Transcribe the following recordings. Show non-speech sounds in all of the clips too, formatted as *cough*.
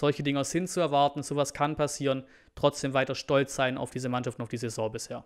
solche Dinge sind zu erwarten, sowas kann passieren, trotzdem weiter stolz sein auf diese Mannschaft und auf die Saison bisher.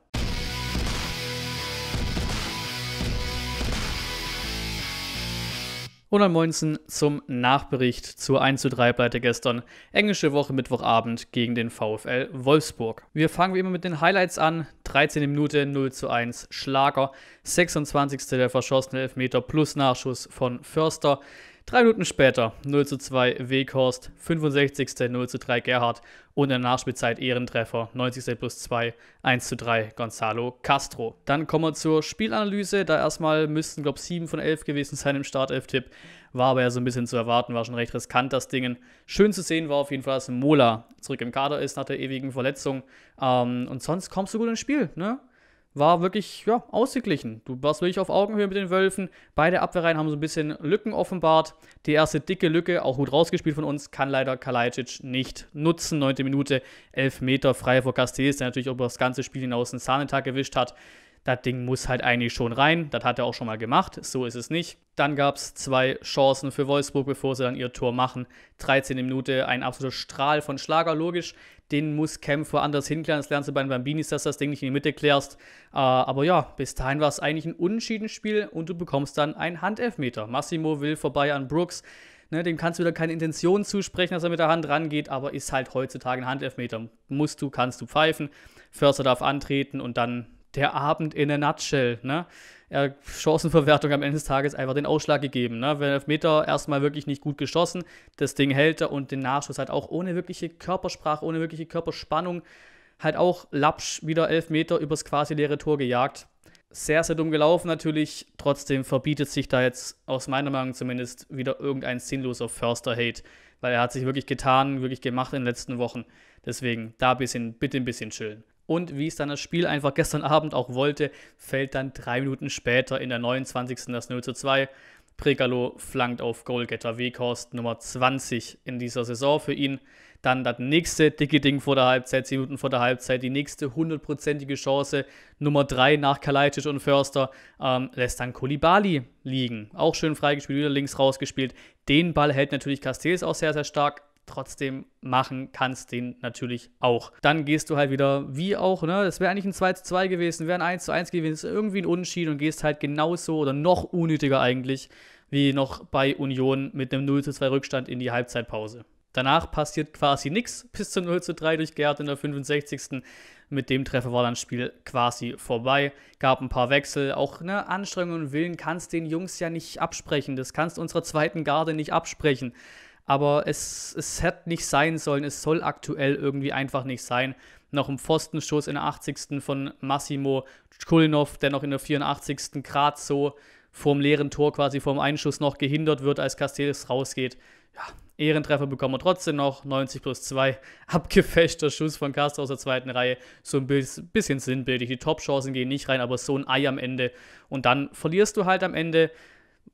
Und dann Moinsen zum Nachbericht zur 1:3-Pleite gestern. Englische Woche Mittwochabend gegen den VfL Wolfsburg. Wir fangen wie immer mit den Highlights an. 13. Minute 0:1 Schlager. 26. der verschossene Elfmeter plus Nachschuss von Förster. Drei Minuten später 0 zu 2 Weghorst, 65. 0 zu 3 Gerhard und in der Nachspielzeit Ehrentreffer, 90. plus 2, 1 zu 3 Gonzalo Castro. Dann kommen wir zur Spielanalyse. Da erstmal müssten, glaube ich, 7 von 11 gewesen sein im Startelf-Tipp. War aber ja so ein bisschen zu erwarten, war schon recht riskant, das Ding. Schön zu sehen war auf jeden Fall, dass Mola zurück im Kader ist nach der ewigen Verletzung. Ähm, und sonst kommst du gut ins Spiel, ne? war wirklich ja, ausgeglichen. Du warst wirklich auf Augenhöhe mit den Wölfen. Beide Abwehrreihen haben so ein bisschen Lücken offenbart. Die erste dicke Lücke, auch gut rausgespielt von uns, kann leider Kalajdzic nicht nutzen. Neunte Minute, elf Meter frei vor Castells, der natürlich auch über das ganze Spiel hinaus einen Zahnentag gewischt hat das Ding muss halt eigentlich schon rein. Das hat er auch schon mal gemacht, so ist es nicht. Dann gab es zwei Chancen für Wolfsburg, bevor sie dann ihr Tor machen. 13. Minute, ein absoluter Strahl von Schlager, logisch. Den muss Kämpfer anders hinklären. Das lernst du bei den Bambinis, dass du das Ding nicht in die Mitte klärst. Äh, aber ja, bis dahin war es eigentlich ein Unentschieden-Spiel und du bekommst dann einen Handelfmeter. Massimo will vorbei an Brooks. Ne, dem kannst du wieder keine Intention zusprechen, dass er mit der Hand rangeht, aber ist halt heutzutage ein Handelfmeter. Musst du, kannst du pfeifen. Förster darf antreten und dann der Abend in der Nutshell. Ne? Ja, Chancenverwertung am Ende des Tages einfach den Ausschlag gegeben. Ne? Wenn Elfmeter erstmal wirklich nicht gut geschossen, das Ding hält er und den Nachschuss halt auch ohne wirkliche Körpersprache, ohne wirkliche Körperspannung, halt auch Lapsch wieder Elfmeter übers quasi leere Tor gejagt. Sehr, sehr dumm gelaufen natürlich. Trotzdem verbietet sich da jetzt aus meiner Meinung zumindest wieder irgendein sinnloser Förster-Hate, weil er hat sich wirklich getan, wirklich gemacht in den letzten Wochen. Deswegen da ein bisschen, bitte ein bisschen chillen. Und wie es dann das Spiel einfach gestern Abend auch wollte, fällt dann drei Minuten später in der 29. das 0 zu 2. Pregalo flankt auf Goalgetter Weghorst Nummer 20 in dieser Saison für ihn. Dann das nächste dicke Ding vor der Halbzeit, 10 Minuten vor der Halbzeit, die nächste hundertprozentige Chance, Nummer 3 nach Kalajdzic und Förster, ähm, lässt dann Kolibali liegen. Auch schön freigespielt, wieder links rausgespielt. Den Ball hält natürlich Castells auch sehr, sehr stark trotzdem machen kannst den natürlich auch. Dann gehst du halt wieder, wie auch, ne, das wäre eigentlich ein 2 zu 2 gewesen, wäre ein 1 zu 1 gewesen, ist irgendwie ein Unentschieden und gehst halt genauso oder noch unnötiger eigentlich, wie noch bei Union mit einem 0 zu 2 Rückstand in die Halbzeitpause. Danach passiert quasi nichts bis zum 0 zu 3 durch Gerd in der 65. Mit dem Treffer war dann das Spiel quasi vorbei. Gab ein paar Wechsel. Auch ne, Anstrengung und Willen kannst den Jungs ja nicht absprechen. Das kannst unserer zweiten Garde nicht absprechen aber es, es hätte nicht sein sollen, es soll aktuell irgendwie einfach nicht sein. Noch im Pfostenschuss in der 80. von Massimo Kulnov, der noch in der 84. Grad so vorm leeren Tor quasi vorm Einschuss noch gehindert wird, als Castells rausgeht. Ja, Ehrentreffer bekommen wir trotzdem noch. 90 plus 2. *laughs* Abgefälschter Schuss von Castro aus der zweiten Reihe. So ein bisschen sinnbildlich. Die Top-Chancen gehen nicht rein, aber so ein Ei am Ende. Und dann verlierst du halt am Ende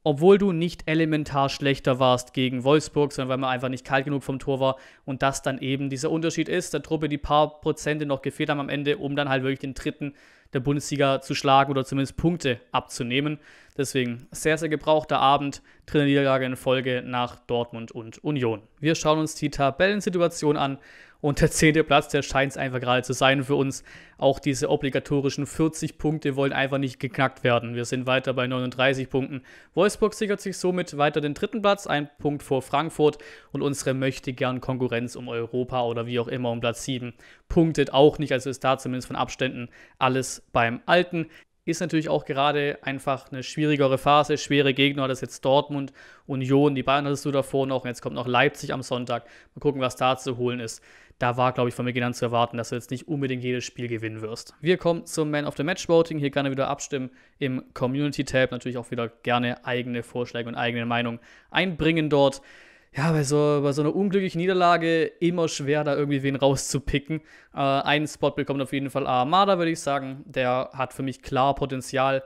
obwohl du nicht elementar schlechter warst gegen Wolfsburg, sondern weil man einfach nicht kalt genug vom Tor war und das dann eben dieser Unterschied ist, der Truppe die paar Prozente noch gefehlt haben am Ende, um dann halt wirklich den dritten der Bundesliga zu schlagen oder zumindest Punkte abzunehmen. Deswegen sehr, sehr gebrauchter Abend, dritte Niederlage in Folge nach Dortmund und Union. Wir schauen uns die Tabellensituation an und der zehnte Platz, der scheint es einfach gerade zu sein für uns. Auch diese obligatorischen 40 Punkte wollen einfach nicht geknackt werden. Wir sind weiter bei 39 Punkten. Wolfsburg sichert sich somit weiter den dritten Platz, ein Punkt vor Frankfurt. Und unsere möchte gern Konkurrenz um Europa oder wie auch immer um Platz 7 punktet auch nicht. Also ist da zumindest von Abständen alles beim Alten ist natürlich auch gerade einfach eine schwierigere Phase, schwere Gegner, das ist jetzt Dortmund, Union, die Bayern hattest du davor noch, und jetzt kommt noch Leipzig am Sonntag. Mal gucken, was da zu holen ist. Da war, glaube ich, von mir genannt zu erwarten, dass du jetzt nicht unbedingt jedes Spiel gewinnen wirst. Wir kommen zum Man of the Match Voting. Hier gerne wieder abstimmen im Community Tab. Natürlich auch wieder gerne eigene Vorschläge und eigene Meinung einbringen dort ja, bei so, bei so einer unglücklichen Niederlage immer schwer, da irgendwie wen rauszupicken. Äh, einen Spot bekommt auf jeden Fall Armada, würde ich sagen. Der hat für mich klar Potenzial,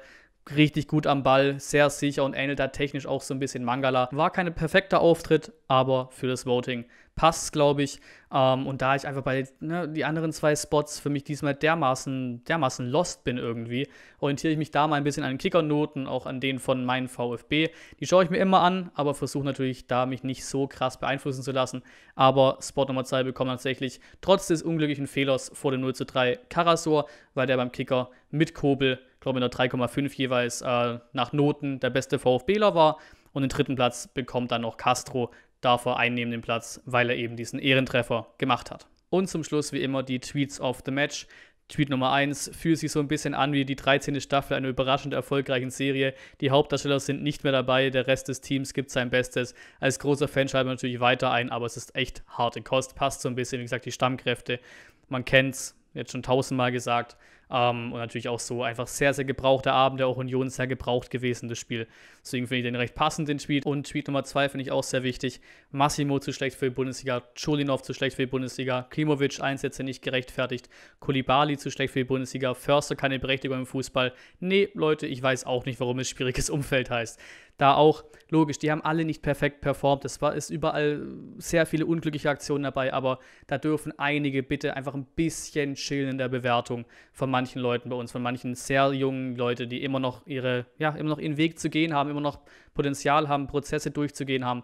richtig gut am Ball, sehr sicher und ähnelt da technisch auch so ein bisschen Mangala. War kein perfekter Auftritt, aber für das Voting passt, glaube ich. Ähm, und da ich einfach bei ne, die anderen zwei Spots für mich diesmal dermaßen, dermaßen lost bin irgendwie, orientiere ich mich da mal ein bisschen an den Kickernoten, auch an denen von meinen VfB. Die schaue ich mir immer an, aber versuche natürlich da mich nicht so krass beeinflussen zu lassen. Aber Spot Nummer 2 bekommt tatsächlich trotz des unglücklichen Fehlers vor dem 0 zu 3 Karasor, weil der beim Kicker mit Kobel glaube mit einer 3,5 jeweils äh, nach Noten der beste VfBler war. Und den dritten Platz bekommt dann noch Castro davor einnehmenden Platz, weil er eben diesen Ehrentreffer gemacht hat. Und zum Schluss wie immer die Tweets of the Match. Tweet Nummer 1 fühlt sich so ein bisschen an wie die 13. Staffel einer überraschend erfolgreichen Serie. Die Hauptdarsteller sind nicht mehr dabei, der Rest des Teams gibt sein Bestes. Als großer Fan schreibt man natürlich weiter ein, aber es ist echt harte Kost. Passt so ein bisschen, wie gesagt, die Stammkräfte. Man kennt es, jetzt schon tausendmal gesagt. Ähm, und natürlich auch so einfach sehr, sehr gebrauchter Abend. Der auch Union sehr gebraucht gewesen, das Spiel. Deswegen finde ich den recht passend, den Tweet. Und Tweet Nummer zwei finde ich auch sehr wichtig. Massimo zu schlecht für die Bundesliga, Cholinov zu schlecht für die Bundesliga, Klimovic Einsätze nicht gerechtfertigt, Kulibali zu schlecht für die Bundesliga, Förster keine Berechtigung im Fußball. Nee, Leute, ich weiß auch nicht, warum es schwieriges *laughs* Umfeld heißt. Da auch, logisch, die haben alle nicht perfekt performt. Es ist überall sehr viele unglückliche Aktionen dabei, aber da dürfen einige bitte einfach ein bisschen chillen in der Bewertung von manchen Leuten bei uns, von manchen sehr jungen Leuten, die immer noch ihre, ja, immer noch ihren Weg zu gehen haben, immer noch Potenzial haben, Prozesse durchzugehen haben,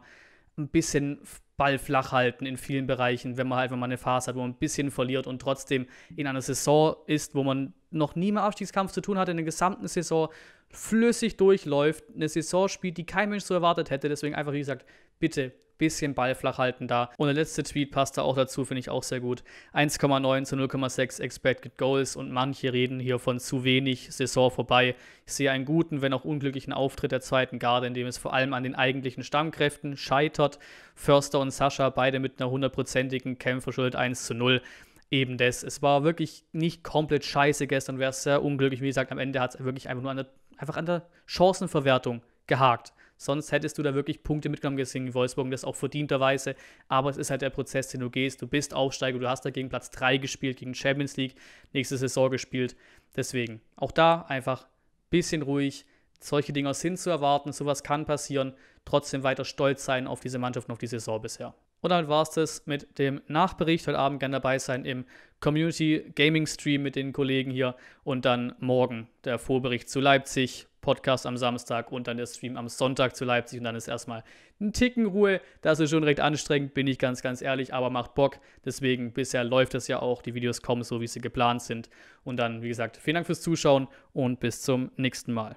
ein bisschen Ball flach halten in vielen Bereichen, wenn man halt wenn man eine Phase hat, wo man ein bisschen verliert und trotzdem in einer Saison ist, wo man noch nie mehr Abstiegskampf zu tun hat in der gesamten Saison flüssig durchläuft. Eine Saison spielt, die kein Mensch so erwartet hätte. Deswegen einfach, wie gesagt, bitte bisschen Ball flach halten da. Und der letzte Tweet passt da auch dazu, finde ich auch sehr gut. 1,9 zu 0,6 Expected Goals und manche reden hier von zu wenig Saison vorbei. Ich sehe einen guten, wenn auch unglücklichen Auftritt der zweiten Garde, in dem es vor allem an den eigentlichen Stammkräften scheitert. Förster und Sascha beide mit einer hundertprozentigen Kämpferschuld 1 zu 0 eben das. Es war wirklich nicht komplett scheiße gestern, wäre es sehr unglücklich. Wie gesagt, am Ende hat es wirklich einfach nur an der einfach an der Chancenverwertung gehakt. Sonst hättest du da wirklich Punkte mitgenommen gegen Wolfsburg und das auch verdienterweise. Aber es ist halt der Prozess, den du gehst. Du bist Aufsteiger, du hast da gegen Platz 3 gespielt, gegen Champions League, nächste Saison gespielt. Deswegen auch da einfach ein bisschen ruhig, solche Dinge sind zu erwarten, sowas kann passieren, trotzdem weiter stolz sein auf diese Mannschaft und auf die Saison bisher. Und damit war es das mit dem Nachbericht. Heute Abend gerne dabei sein im Community Gaming Stream mit den Kollegen hier und dann morgen der Vorbericht zu Leipzig, Podcast am Samstag und dann der Stream am Sonntag zu Leipzig und dann ist erstmal ein Ticken Ruhe. Das ist schon recht anstrengend, bin ich ganz, ganz ehrlich, aber macht Bock. Deswegen bisher läuft es ja auch. Die Videos kommen so, wie sie geplant sind. Und dann, wie gesagt, vielen Dank fürs Zuschauen und bis zum nächsten Mal.